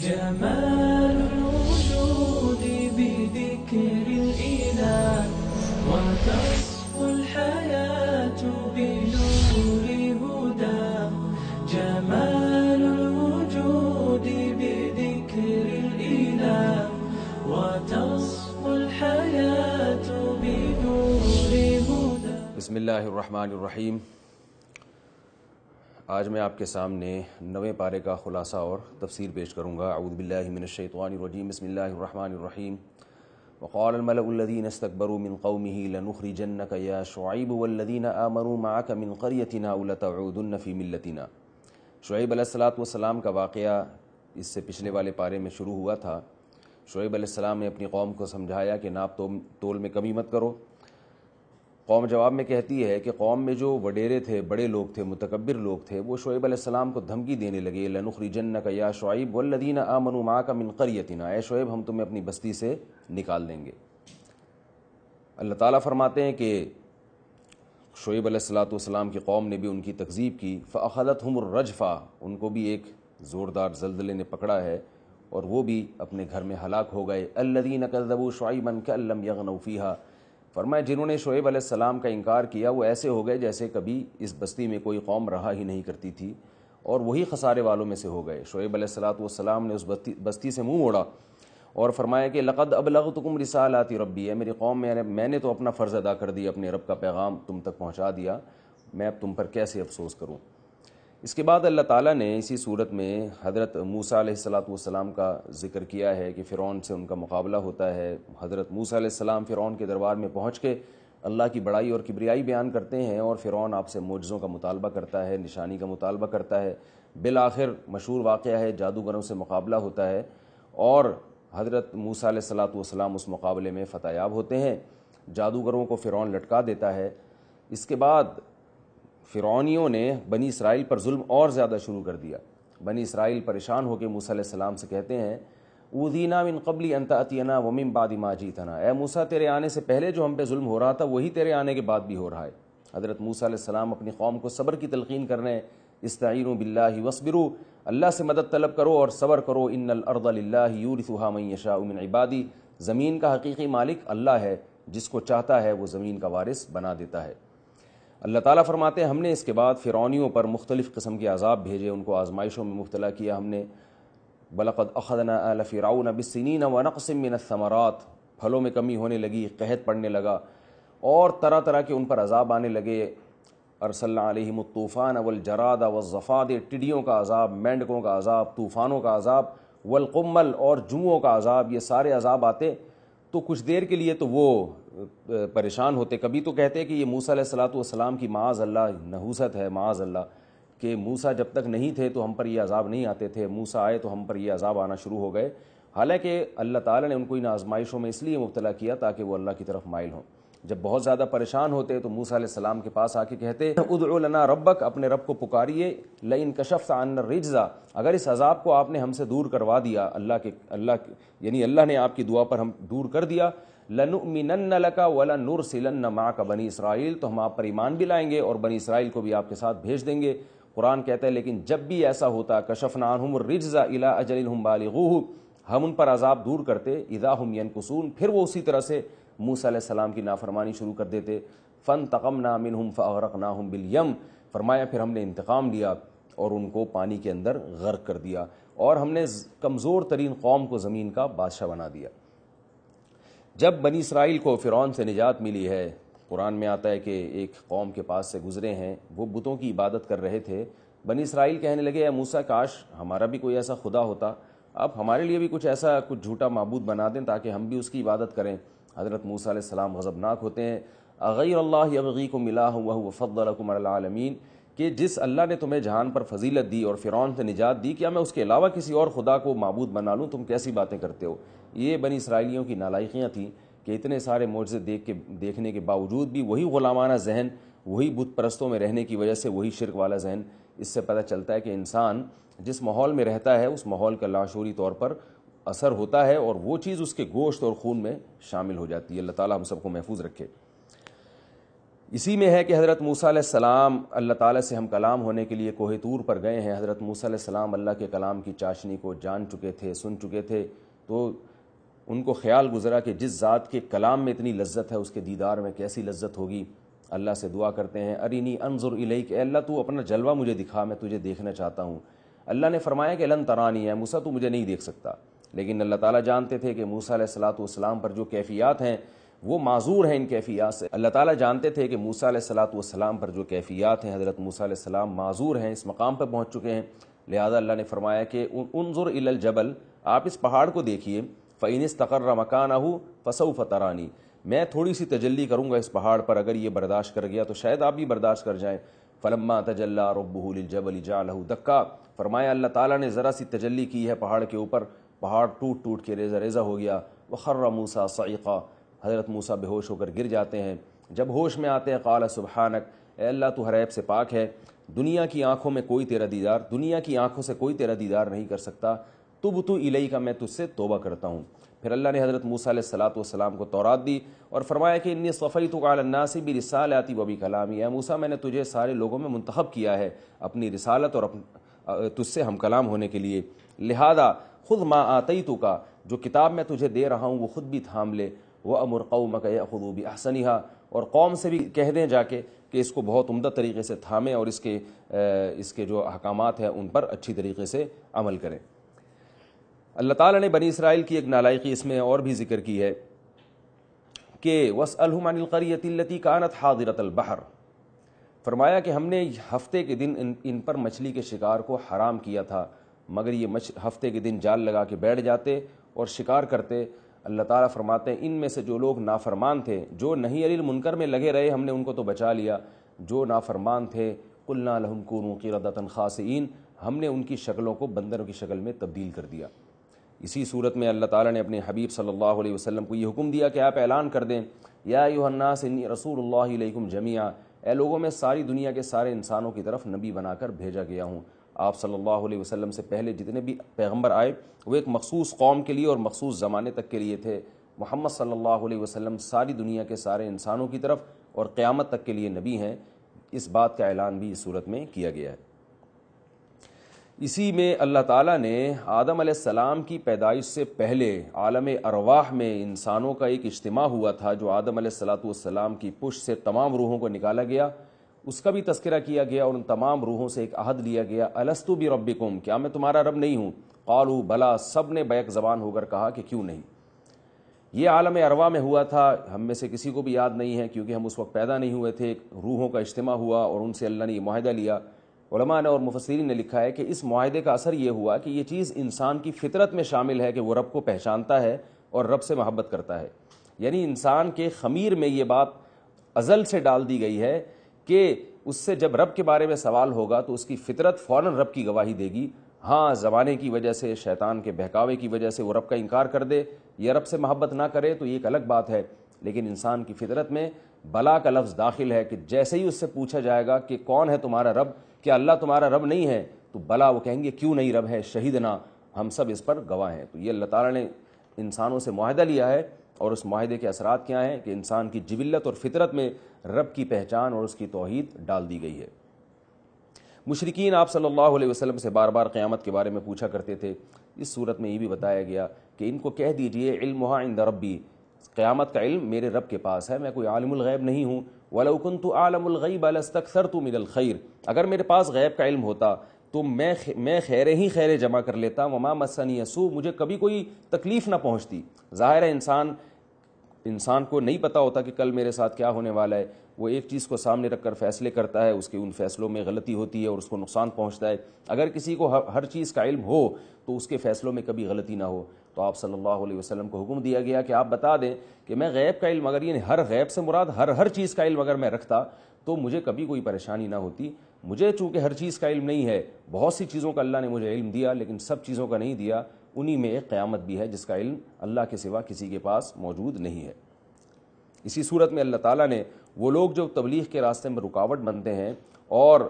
جمال الوجود بذكر الإله وتصفو الحياة بنور هدى جمال الوجود بذكر الإله وتصفو الحياة بنور هدى بسم الله الرحمن الرحيم آج میں آپ کے سامنے نویں پارے کا خلاصہ اور تفسیر پیش کروں گا اعوذ باللہ من الشیطان الرجیم بسم اللہ الرحمن الرحیم وقال الملأ استقبر منقََََ الَََخری جنق شعیب لتعودن في ملتنا شعیب علیہ السلاۃ والسلام کا واقعہ اس سے پچھلے والے پارے میں شروع ہوا تھا شعیب علیہ السلام نے اپنی قوم کو سمجھایا کہ ناپ تول میں کمی مت کرو قوم جواب میں کہتی ہے کہ قوم میں جو وڈیرے تھے بڑے لوگ تھے متکبر لوگ تھے وہ شعیب علیہ السلام کو دھمکی دینے لگے لنخری جن کا یا شعیب والذین آمنوا ماں کا من قریتنا اے شعیب ہم تمہیں اپنی بستی سے نکال دیں گے اللہ تعالیٰ فرماتے ہیں کہ شعیب علیہ السلاۃ والسلام السلام کی قوم نے بھی ان کی تقزیب کی فخلت ہم الرجفا ان کو بھی ایک زوردار زلزلے نے پکڑا ہے اور وہ بھی اپنے گھر میں ہلاک ہو گئے اللّین کا ذب و شعیب ان فرمایا جنہوں نے شعیب علیہ السلام کا انکار کیا وہ ایسے ہو گئے جیسے کبھی اس بستی میں کوئی قوم رہا ہی نہیں کرتی تھی اور وہی خسارے والوں میں سے ہو گئے شعیب علیہ السلاۃ والسلام السلام نے اس بستی بستی سے منہ موڑا اور فرمایا کہ لقد اب لغت مرثالاتی ہے میری قوم میں نے میں نے تو اپنا فرض ادا کر دی اپنے رب کا پیغام تم تک پہنچا دیا میں اب تم پر کیسے افسوس کروں اس کے بعد اللہ تعالیٰ نے اسی صورت میں حضرت موسیٰ علیہ السلاۃ والسلام کا ذکر کیا ہے کہ فرعون سے ان کا مقابلہ ہوتا ہے حضرت موسیٰ علیہ السلام فرعون کے دربار میں پہنچ کے اللہ کی بڑائی اور کبریائی بیان کرتے ہیں اور فرعون آپ سے معجزوں کا مطالبہ کرتا ہے نشانی کا مطالبہ کرتا ہے بالآخر مشہور واقعہ ہے جادوگروں سے مقابلہ ہوتا ہے اور حضرت موسیٰ علیہ السلاۃ والسلام اس مقابلے میں یاب ہوتے ہیں جادوگروں کو فرعون لٹکا دیتا ہے اس کے بعد فرعونیوں نے بنی اسرائیل پر ظلم اور زیادہ شروع کر دیا بنی اسرائیل پریشان ہو کے موسیٰ علیہ السلام سے کہتے ہیں اودینا من دینا ون ومن بعد ما جیتنا اے موسیٰ تیرے آنے سے پہلے جو ہم پہ ظلم ہو رہا تھا وہی تیرے آنے کے بعد بھی ہو رہا ہے حضرت موسیٰ علیہ السلام اپنی قوم کو صبر کی تلقین کر رہے ہیں استعین و بلّہ اللہ سے مدد طلب کرو اور صبر کرو ان الارض للہ یورثها من یشاء من عبادی زمین کا حقیقی مالک اللہ ہے جس کو چاہتا ہے وہ زمین کا وارث بنا دیتا ہے اللہ تعالیٰ فرماتے ہیں ہم نے اس کے بعد فرعونیوں پر مختلف قسم کے عذاب بھیجے ان کو آزمائشوں میں مبتلا کیا ہم نے بلقد اخدنا الفراؤ ونقص من الثمرات پھلوں میں کمی ہونے لگی قحط پڑنے لگا اور طرح طرح کے ان پر عذاب آنے لگے ارسل علیہم الطوفان والجراد الجراد ٹڈیوں کا عذاب مینڈکوں کا عذاب طوفانوں کا عذاب والقمل اور جوؤں کا عذاب یہ سارے عذاب آتے تو کچھ دیر کے لیے تو وہ پریشان ہوتے کبھی تو کہتے کہ یہ موسیٰ علیہ السلات والسلام السلام کی معاذ اللہ نحوست ہے معاذ اللہ کہ موسا جب تک نہیں تھے تو ہم پر یہ عذاب نہیں آتے تھے موسا آئے تو ہم پر یہ عذاب آنا شروع ہو گئے حالانکہ اللہ تعالیٰ نے ان کو ان آزمائشوں میں اس لیے مبتلا کیا تاکہ وہ اللہ کی طرف مائل ہوں جب بہت زیادہ پریشان ہوتے تو موسیٰ علیہ السلام کے پاس آ کے کہتے لنا ربک اپنے رب کو پکاریے لئن کشف عن رجزا اگر اس عذاب کو آپ نے ہم سے دور کروا دیا اللہ کے اللہ یعنی اللہ نے آپ کی دعا پر ہم دور کر دیا لن من لا ولا نُر سیلن بنی اسرائیل تو ہم آپ پر ایمان بھی لائیں گے اور بنی اسرائیل کو بھی آپ کے ساتھ بھیج دیں گے قرآن کہتا ہے لیکن جب بھی ایسا ہوتا کشف نان رجزا الا اجلحم بالغ ہم ان پر عذاب دور کرتے اذا ہم یَ پھر وہ اسی طرح سے منص علیہ السلام کی نافرمانی شروع کر دیتے فن تقم نام فرق بالیم فرمایا پھر ہم نے انتقام لیا اور ان کو پانی کے اندر غرق کر دیا اور ہم نے کمزور ترین قوم کو زمین کا بادشاہ بنا دیا جب بنی اسرائیل کو فرعون سے نجات ملی ہے قرآن میں آتا ہے کہ ایک قوم کے پاس سے گزرے ہیں وہ بتوں کی عبادت کر رہے تھے بنی اسرائیل کہنے لگے اے موسا کاش ہمارا بھی کوئی ایسا خدا ہوتا اب ہمارے لیے بھی کچھ ایسا کچھ جھوٹا معبود بنا دیں تاکہ ہم بھی اس کی عبادت کریں حضرت موسیٰ علیہ السلام غضبناک ناک ہوتے ہیں عغی یبغی کو ملا ہوں الرحمۃ اللہ العالمین کہ جس اللہ نے تمہیں جہان پر فضیلت دی اور فرعون سے نجات دی کیا میں اس کے علاوہ کسی اور خدا کو معبود بنا لوں تم کیسی باتیں کرتے ہو یہ بنی اسرائیلیوں کی نالائقیاں تھیں کہ اتنے سارے معجزے دیکھ کے دیکھنے کے باوجود بھی وہی غلامانہ ذہن وہی بت پرستوں میں رہنے کی وجہ سے وہی شرک والا ذہن اس سے پتہ چلتا ہے کہ انسان جس ماحول میں رہتا ہے اس ماحول کا لاشوری طور پر اثر ہوتا ہے اور وہ چیز اس کے گوشت اور خون میں شامل ہو جاتی ہے اللہ تعالیٰ ہم سب کو محفوظ رکھے اسی میں ہے کہ حضرت موسیٰ علیہ السلام اللہ تعالیٰ سے ہم کلام ہونے کے لیے کوہ طور پر گئے ہیں حضرت موسیٰ علیہ السلام اللہ کے کلام کی چاشنی کو جان چکے تھے سن چکے تھے تو ان کو خیال گزرا کہ جس ذات کے کلام میں اتنی لذت ہے اس کے دیدار میں کیسی لذت ہوگی اللہ سے دعا کرتے ہیں ارینی انظر الیک اے اللہ تو اپنا جلوہ مجھے دکھا میں تجھے دیکھنا چاہتا ہوں اللہ نے فرمایا کہ لن ترانی ہے موسا تو مجھے نہیں دیکھ سکتا لیکن اللہ تعالیٰ جانتے تھے کہ موسیٰ علیہ السلاۃ والسلام پر جو کیفیات ہیں وہ معذور ہیں ان کیفیات سے اللہ تعالیٰ جانتے تھے کہ موسیٰ علیہ السلاۃ والسلام السلام پر جو کیفیات ہیں حضرت موسیٰ علیہ السلام معذور ہیں اس مقام پہ پہنچ چکے ہیں لہذا اللہ نے فرمایا کہ انظر ذر الجبل آپ اس پہاڑ کو دیکھیے تقرہ مکان اہ فسو فترانی میں تھوڑی سی تجلی کروں گا اس پہاڑ پر اگر یہ برداشت کر گیا تو شاید آپ بھی برداشت کر جائیں فلما تجلّہ رب الح دکا فرمایا اللہ تعالیٰ نے ذرا سی تجلی کی ہے پہاڑ کے اوپر پہاڑ ٹوٹ ٹوٹ کے ریزہ ریزہ ہو گیا وخر موسا سعیقہ حضرت موسا بے ہوش ہو کر گر جاتے ہیں جب ہوش میں آتے ہیں قال سبحانک اے اللہ تو حریب سے پاک ہے دنیا کی آنکھوں میں کوئی تیرا دیدار دنیا کی آنکھوں سے کوئی تیرا دیدار نہیں کر سکتا تو بتو الہی کا میں تجھ سے توبہ کرتا ہوں پھر اللہ نے حضرت موسیٰ علیہ السلاۃ والسلام کو تورات دی اور فرمایا کہ انی صفی تو الناسی بھی رسال آتی وہ کلامی کلام موسیٰ میں نے تجھے سارے لوگوں میں منتخب کیا ہے اپنی رسالت اور تجھ سے ہم کلام ہونے کے لیے لہذا خود ماں آتی تو کا جو کتاب میں تجھے دے رہا ہوں وہ خود بھی تھام لے وہ امر قوم کا خود احسنیہ اور قوم سے بھی کہہ دیں جا کے کہ اس کو بہت عمدہ طریقے سے تھامیں اور اس کے اس کے جو احکامات ہیں ان پر اچھی طریقے سے عمل کریں اللہ تعالیٰ نے بنی اسرائیل کی ایک نالائقی اس میں اور بھی ذکر کی ہے کہ وس الحمان التی کانت حاضرت البہر فرمایا کہ ہم نے ہفتے کے دن ان پر مچھلی کے شکار کو حرام کیا تھا مگر یہ مچھ ہفتے کے دن جال لگا کے بیٹھ جاتے اور شکار کرتے اللہ تعالیٰ فرماتے ہیں ان میں سے جو لوگ نافرمان تھے جو نہیں علی المنکر میں لگے رہے ہم نے ان کو تو بچا لیا جو نافرمان تھے اللہ الحم کنم خاصین ہم نے ان کی شکلوں کو بندروں کی شکل میں تبدیل کر دیا اسی صورت میں اللہ تعالیٰ نے اپنے حبیب صلی اللہ علیہ وسلم کو یہ حکم دیا کہ آپ اعلان کر دیں یا الناس انی رسول اللہ علیکم جمعہ اے لوگوں میں ساری دنیا کے سارے انسانوں کی طرف نبی بنا کر بھیجا گیا ہوں آپ صلی اللہ علیہ وسلم سے پہلے جتنے بھی پیغمبر آئے وہ ایک مخصوص قوم کے لیے اور مخصوص زمانے تک کے لیے تھے محمد صلی اللہ علیہ وسلم ساری دنیا کے سارے انسانوں کی طرف اور قیامت تک کے لیے نبی ہیں اس بات کا اعلان بھی اس صورت میں کیا گیا ہے اسی میں اللہ تعالیٰ نے آدم علیہ السلام کی پیدائش سے پہلے عالم ارواح میں انسانوں کا ایک اجتماع ہوا تھا جو آدم علیہ السلاۃ والسلام کی پش سے تمام روحوں کو نکالا گیا اس کا بھی تذکرہ کیا گیا اور ان تمام روحوں سے ایک عہد لیا گیا الستو بھی ربکم کیا میں تمہارا رب نہیں ہوں قالو بلا سب نے بیک زبان ہو کر کہا کہ کیوں نہیں یہ عالم اروا میں ہوا تھا ہم میں سے کسی کو بھی یاد نہیں ہے کیونکہ ہم اس وقت پیدا نہیں ہوئے تھے روحوں کا اجتماع ہوا اور ان سے اللہ نے یہ معاہدہ لیا علماء نے اور مفسرین نے لکھا ہے کہ اس معاہدے کا اثر یہ ہوا کہ یہ چیز انسان کی فطرت میں شامل ہے کہ وہ رب کو پہچانتا ہے اور رب سے محبت کرتا ہے یعنی انسان کے خمیر میں یہ بات ازل سے ڈال دی گئی ہے کہ اس سے جب رب کے بارے میں سوال ہوگا تو اس کی فطرت فوراً رب کی گواہی دے گی ہاں زمانے کی وجہ سے شیطان کے بہکاوے کی وجہ سے وہ رب کا انکار کر دے یا رب سے محبت نہ کرے تو یہ ایک الگ بات ہے لیکن انسان کی فطرت میں بلا کا لفظ داخل ہے کہ جیسے ہی اس سے پوچھا جائے گا کہ کون ہے تمہارا رب کہ اللہ تمہارا رب نہیں ہے تو بلا وہ کہیں گے کیوں نہیں رب ہے شہید نہ ہم سب اس پر گواہ ہیں تو یہ اللہ تعالیٰ نے انسانوں سے معاہدہ لیا ہے اور اس معاہدے کے اثرات کیا ہیں کہ انسان کی جبلت اور فطرت میں رب کی پہچان اور اس کی توحید ڈال دی گئی ہے مشرقین آپ صلی اللہ علیہ وسلم سے بار بار قیامت کے بارے میں پوچھا کرتے تھے اس صورت میں یہ بھی بتایا گیا کہ ان کو کہہ دیجئے علم عند ربی قیامت کا علم میرے رب کے پاس ہے میں کوئی عالم الغیب نہیں ہوں والنم الغی عالم الغیب سر تو مد الخیر اگر میرے پاس غیب کا علم ہوتا تو میں خیریں ہی خیریں جمع کر لیتا وما مسنی یسو مجھے کبھی کوئی تکلیف نہ پہنچتی ظاہر ہے انسان انسان کو نہیں پتہ ہوتا کہ کل میرے ساتھ کیا ہونے والا ہے وہ ایک چیز کو سامنے رکھ کر فیصلے کرتا ہے اس کے ان فیصلوں میں غلطی ہوتی ہے اور اس کو نقصان پہنچتا ہے اگر کسی کو ہر چیز کا علم ہو تو اس کے فیصلوں میں کبھی غلطی نہ ہو تو آپ صلی اللہ علیہ وسلم کو حکم دیا گیا کہ آپ بتا دیں کہ میں غیب کا علم اگر یعنی ہر غیب سے مراد ہر ہر چیز کا علم اگر میں رکھتا تو مجھے کبھی کوئی پریشانی نہ ہوتی مجھے چونکہ ہر چیز کا علم نہیں ہے بہت سی چیزوں کا اللہ نے مجھے علم دیا لیکن سب چیزوں کا نہیں دیا انہی میں ایک قیامت بھی ہے جس کا علم اللہ کے سوا کسی کے پاس موجود نہیں ہے اسی صورت میں اللہ تعالیٰ نے وہ لوگ جو تبلیغ کے راستے میں رکاوٹ بنتے ہیں اور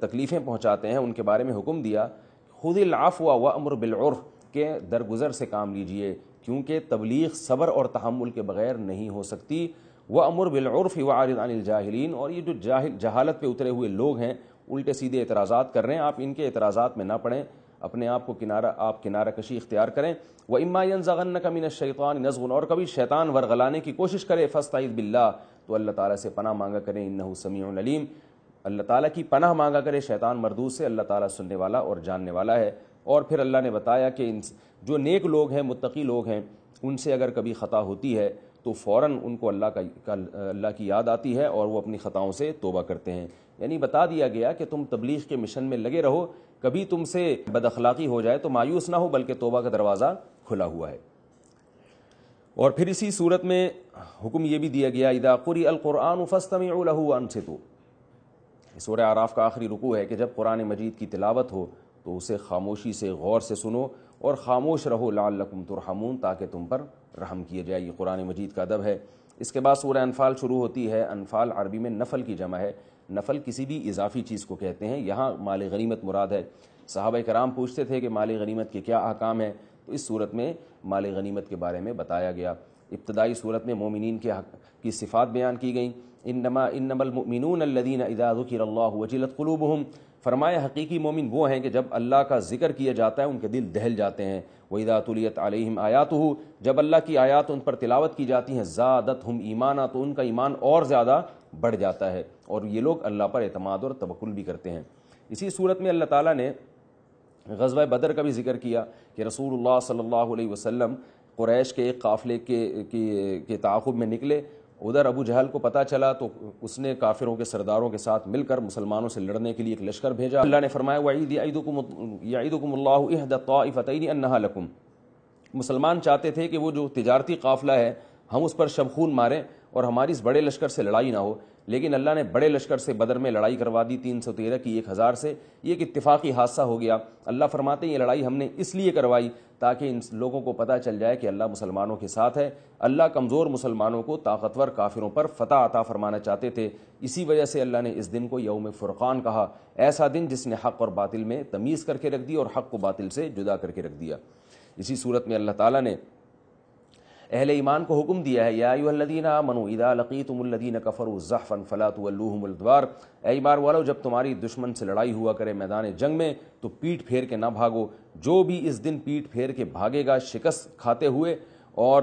تکلیفیں پہنچاتے ہیں ان کے بارے میں حکم دیا خود خود ہوا و امر بالعرف کے درگزر سے کام لیجئے کیونکہ تبلیغ صبر اور تحمل کے بغیر نہیں ہو سکتی وہ امر بالعرف و عارض عن الجاہلین اور یہ جو جاہل جہالت پہ اترے ہوئے لوگ ہیں الٹے سیدھے اعتراضات کر رہے ہیں آپ ان کے اعتراضات میں نہ پڑھیں اپنے آپ کو کنارہ آپ کنارہ کشی اختیار کریں وہ اما ذغن کا مین شیطان نظم اور کبھی شیطان ورغلانے کی کوشش کرے فستا از بلا تو اللہ تعالیٰ سے پناہ مانگا کریں سمیع العلیم اللہ تعالیٰ کی پناہ مانگا کرے شیطان مردوز سے اللہ تعالیٰ سننے والا اور جاننے والا ہے اور پھر اللہ نے بتایا کہ ان جو نیک لوگ ہیں متقی لوگ ہیں ان سے اگر کبھی خطا ہوتی ہے تو فوراً ان کو اللہ کا اللہ کی یاد آتی ہے اور وہ اپنی خطاؤں سے توبہ کرتے ہیں یعنی بتا دیا گیا کہ تم تبلیغ کے مشن میں لگے رہو کبھی تم سے بد اخلاقی ہو جائے تو مایوس نہ ہو بلکہ توبہ کا دروازہ کھلا ہوا ہے اور پھر اسی صورت میں حکم یہ بھی دیا گیا ادا قری القرآن فستم سے تو سورہ آراف کا آخری رکو ہے کہ جب قرآن مجید کی تلاوت ہو تو اسے خاموشی سے غور سے سنو اور خاموش رہو لال لقم ترحمون تاکہ تم پر رحم کیے جائے یہ قرآن مجید کا ادب ہے اس کے بعد سورہ انفال شروع ہوتی ہے انفال عربی میں نفل کی جمع ہے نفل کسی بھی اضافی چیز کو کہتے ہیں یہاں مال غنیمت مراد ہے صحابہ کرام پوچھتے تھے کہ مال غنیمت کے کیا احکام ہیں تو اس صورت میں مال غنیمت کے بارے میں بتایا گیا ابتدائی صورت میں مومنین کے حق کی صفات بیان کی گئیں انما انما المؤمنون الذين اذا ذكر الله وجلت قلوبهم فرمایا حقیقی مومن وہ ہیں کہ جب اللہ کا ذکر کیا جاتا ہے ان کے دل دہل جاتے ہیں وَإِذَا تُلِيَتْ عَلَيْهِمْ ہوں جب اللہ کی آیات ان پر تلاوت کی جاتی ہیں زادت ہم ایمانہ تو ان کا ایمان اور زیادہ بڑھ جاتا ہے اور یہ لوگ اللہ پر اعتماد اور تبکل بھی کرتے ہیں اسی صورت میں اللہ تعالیٰ نے غزوہ بدر کا بھی ذکر کیا کہ رسول اللہ صلی اللہ علیہ وسلم قریش کے ایک قافلے کے تعاقب میں نکلے ادھر ابو جہل کو پتہ چلا تو اس نے کافروں کے سرداروں کے ساتھ مل کر مسلمانوں سے لڑنے کے لیے ایک لشکر بھیجا اللہ نے فرمایا ہوا عید یا عید الم عید مسلمان چاہتے تھے کہ وہ جو تجارتی قافلہ ہے ہم اس پر شبخون ماریں اور ہماری اس بڑے لشکر سے لڑائی نہ ہو لیکن اللہ نے بڑے لشکر سے بدر میں لڑائی کروا دی تین سو تیرہ کی ایک ہزار سے یہ ایک اتفاقی حادثہ ہو گیا اللہ فرماتے ہیں یہ لڑائی ہم نے اس لیے کروائی تاکہ ان لوگوں کو پتہ چل جائے کہ اللہ مسلمانوں کے ساتھ ہے اللہ کمزور مسلمانوں کو طاقتور کافروں پر فتح عطا فرمانا چاہتے تھے اسی وجہ سے اللہ نے اس دن کو یوم فرقان کہا ایسا دن جس نے حق اور باطل میں تمیز کر کے رکھ دی اور حق کو باطل سے جدا کر کے رکھ دیا اسی صورت میں اللہ تعالیٰ نے اہل ایمان کو حکم دیا ہے یادین الذین ادا اذا تم الدین کفروا زحفا فلا تولوہم الدوار اے ایمان والو جب تمہاری دشمن سے لڑائی ہوا کرے میدان جنگ میں تو پیٹ پھیر کے نہ بھاگو جو بھی اس دن پیٹ پھیر کے بھاگے گا شکست کھاتے ہوئے اور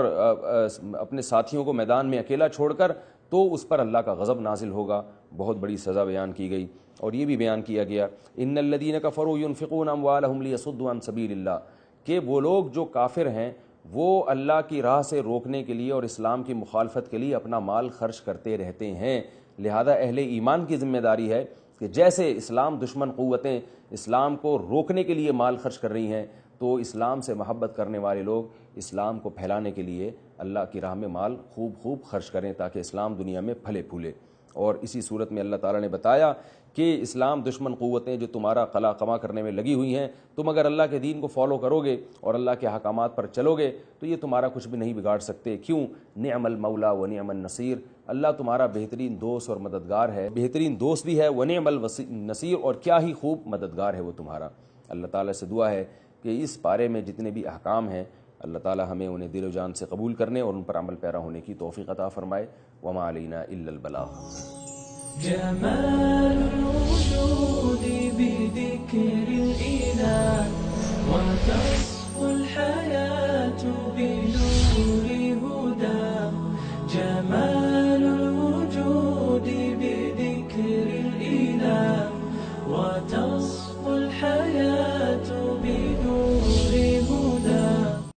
اپنے ساتھیوں کو میدان میں اکیلا چھوڑ کر تو اس پر اللہ کا غضب نازل ہوگا بہت بڑی سزا بیان کی گئی اور یہ بھی بیان کیا گیا ان الدین کا فقو الم اموالهم ليصدوا عن سبیل اللہ کہ وہ لوگ جو کافر ہیں وہ اللہ کی راہ سے روکنے کے لیے اور اسلام کی مخالفت کے لیے اپنا مال خرچ کرتے رہتے ہیں لہذا اہل ایمان کی ذمہ داری ہے کہ جیسے اسلام دشمن قوتیں اسلام کو روکنے کے لیے مال خرچ کر رہی ہیں تو اسلام سے محبت کرنے والے لوگ اسلام کو پھیلانے کے لیے اللہ کی راہ میں مال خوب خوب خرچ کریں تاکہ اسلام دنیا میں پھلے پھولے اور اسی صورت میں اللہ تعالیٰ نے بتایا کہ اسلام دشمن قوتیں جو تمہارا قلا قما کرنے میں لگی ہوئی ہیں تم اگر اللہ کے دین کو فالو کرو گے اور اللہ کے حکامات پر چلو گے تو یہ تمہارا کچھ بھی نہیں بگاڑ سکتے کیوں نعم المولا و نعم النصیر اللہ تمہارا بہترین دوست اور مددگار ہے بہترین دوست بھی ہے و نعم النصیر اور کیا ہی خوب مددگار ہے وہ تمہارا اللہ تعالیٰ سے دعا ہے کہ اس بارے میں جتنے بھی احکام ہیں اللہ تعالی ہمیں انہیں دل و جان سے قبول کرنے اور ان پر عمل پیرا ہونے کی توفیق عطا فرمائے وما علینا ومالینا البلا